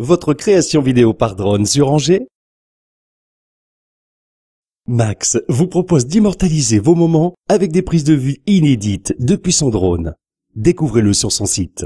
Votre création vidéo par drone sur Angers Max vous propose d'immortaliser vos moments avec des prises de vue inédites depuis son drone. Découvrez-le sur son site.